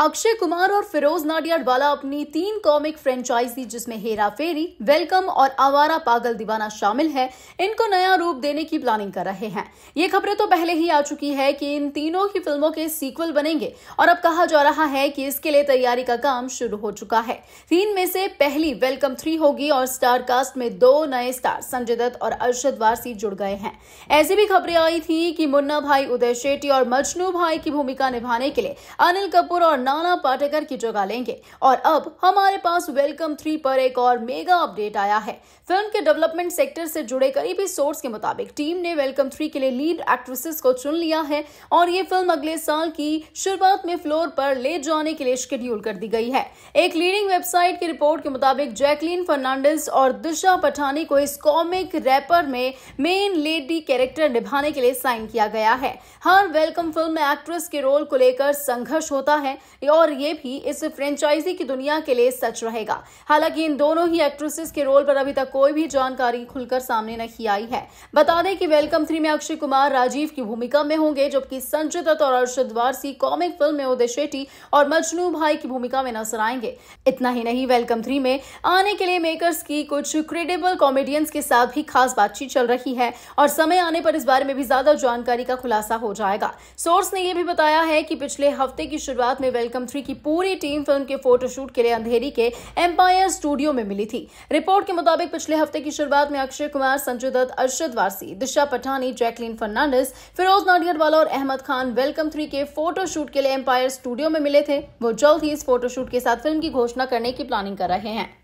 अक्षय कुमार और फिरोज नाडियाडवाला अपनी तीन कॉमिक फ्रेंचाइजी जिसमें हेरा फेरी वेलकम और आवारा पागल दीवाना शामिल है इनको नया रूप देने की प्लानिंग कर रहे हैं ये खबरें तो पहले ही आ चुकी है कि इन तीनों की फिल्मों के सीक्वल बनेंगे और अब कहा जा रहा है कि इसके लिए तैयारी का काम शुरू हो चुका है तीन में से पहली वेलकम थ्री होगी और स्टार कास्ट में दो नए स्टार संजय दत्त और अरशद वारसी जुड़ गए हैं ऐसी भी खबरें आई थी कि मुन्ना भाई उदय शेट्टी और मजनू भाई की भूमिका निभाने के लिए अनिल कपूर और नाना पाटेकर की जगह लेंगे और अब हमारे पास वेलकम थ्री पर एक और मेगा अपडेट आया है फिल्म के डेवलपमेंट सेक्टर से जुड़े करीबी सोर्स के मुताबिक टीम ने वेलकम थ्री के लिए लीड एक्ट्रेसेस को चुन लिया है और ये फिल्म अगले साल की शुरुआत में फ्लोर पर ले जाने के लिए शेड्यूल कर दी गई है एक लीडिंग वेबसाइट की रिपोर्ट के मुताबिक जैकलीन फर्नांडिस और दिशा पठानी को इस कॉमिक रैपर में मेन लेडी कैरेक्टर निभाने के लिए साइन किया गया है हर वेलकम फिल्म में एक्ट्रेस के रोल को लेकर संघर्ष होता है और ये भी इस फ्रेंचाइजी की दुनिया के लिए सच रहेगा हालांकि इन दोनों ही एक्ट्रेसेस के रोल पर अभी तक कोई भी जानकारी खुलकर सामने नहीं आई है बता दें कि वेलकम थ्री में अक्षय कुमार राजीव की भूमिका में होंगे जबकि संजय दत्त और अर्षद वारसी कॉमिक फिल्म में उदय शेट्टी और मजनू भाई की भूमिका में नजर आएंगे इतना ही नहीं वेलकम थ्री में आने के लिए मेकर्स की कुछ क्रेडिबल कॉमेडियंस के साथ भी खास बातचीत चल रही है और समय आने पर इस बारे में भी ज्यादा जानकारी का खुलासा हो जाएगा सोर्स ने यह भी बताया है कि पिछले हफ्ते की शुरुआत में वेलकम वेलकम थ्री की पूरी टीम फिल्म के फोटोशूट के लिए अंधेरी के एम्पायर स्टूडियो में मिली थी रिपोर्ट के मुताबिक पिछले हफ्ते की शुरुआत में अक्षय कुमार संजय दत्त अर्शद वारसी दिशा पठानी जैकलीन फर्नांडिस फिरोज नाडियरवाला और अहमद खान वेलकम थ्री के फोटोशूट के लिए एम्पायर स्टूडियो में मिले थे वो जल्द ही इस फोटोशूट के साथ फिल्म की घोषणा करने की प्लानिंग कर रहे हैं